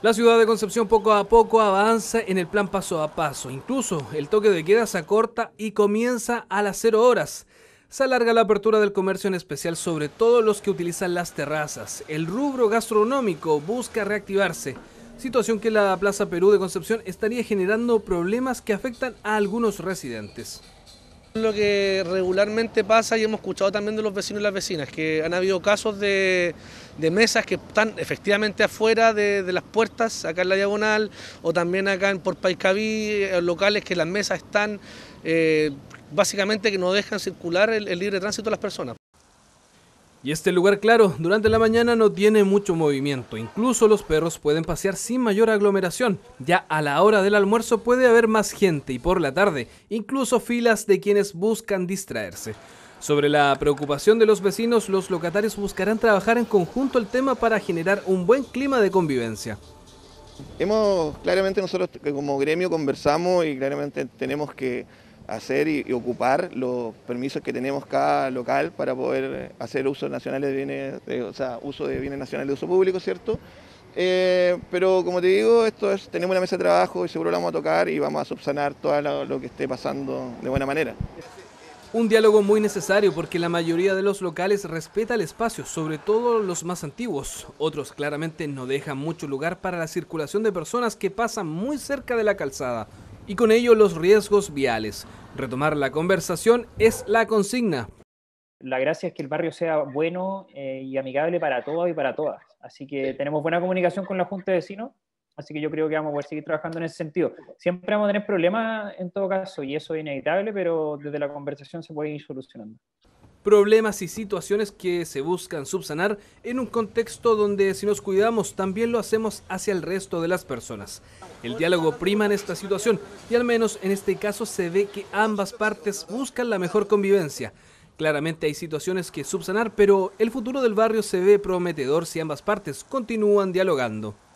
La ciudad de Concepción poco a poco avanza en el plan paso a paso. Incluso el toque de queda se acorta y comienza a las 0 horas. Se alarga la apertura del comercio en especial sobre todos los que utilizan las terrazas. El rubro gastronómico busca reactivarse, situación que la Plaza Perú de Concepción estaría generando problemas que afectan a algunos residentes. Lo que regularmente pasa y hemos escuchado también de los vecinos y las vecinas, que han habido casos de, mesas que están efectivamente afuera de, las puertas, acá en la diagonal, o también acá en Por eh, locales que las mesas están eh, básicamente que no dejan circular el, libre tránsito a las personas. Y este lugar, claro, durante la mañana no tiene mucho movimiento, incluso los perros pueden pasear sin mayor aglomeración, ya a la hora del almuerzo puede haber más gente y por la tarde, incluso filas de quienes buscan distraerse. Sobre la preocupación de los vecinos, los locatarios buscarán trabajar en conjunto el tema para generar un buen clima de convivencia. Hemos, claramente nosotros como gremio conversamos y claramente tenemos que hacer y, ocupar los permisos que tenemos cada local para poder hacer uso nacionales de bienes, o sea, uso de bienes nacionales de uso público, ¿cierto? Eh, pero como te digo, esto es, tenemos una mesa de trabajo y seguro la vamos a tocar y vamos a subsanar todo lo que esté pasando de buena manera. Un diálogo muy necesario porque la mayoría de los locales respeta el espacio, sobre todo los más antiguos. Otros claramente no dejan mucho lugar para la circulación de personas que pasan muy cerca de la calzada y con ello los riesgos viales. Retomar la conversación es la consigna. La gracia es que el barrio sea bueno eh, y amigable para todos y para todas. Así que tenemos buena comunicación con la Junta de Vecinos, así que yo creo que vamos a poder seguir trabajando en ese sentido. Siempre vamos a tener problemas en todo caso y eso es inevitable, pero desde la conversación se puede ir solucionando problemas y situaciones que se buscan subsanar en un contexto donde si nos cuidamos también lo hacemos hacia el resto de las personas. El diálogo prima en esta situación y al menos en este caso se ve que ambas partes buscan la mejor convivencia. Claramente hay situaciones que subsanar, pero el futuro del barrio se ve prometedor si ambas partes continúan dialogando.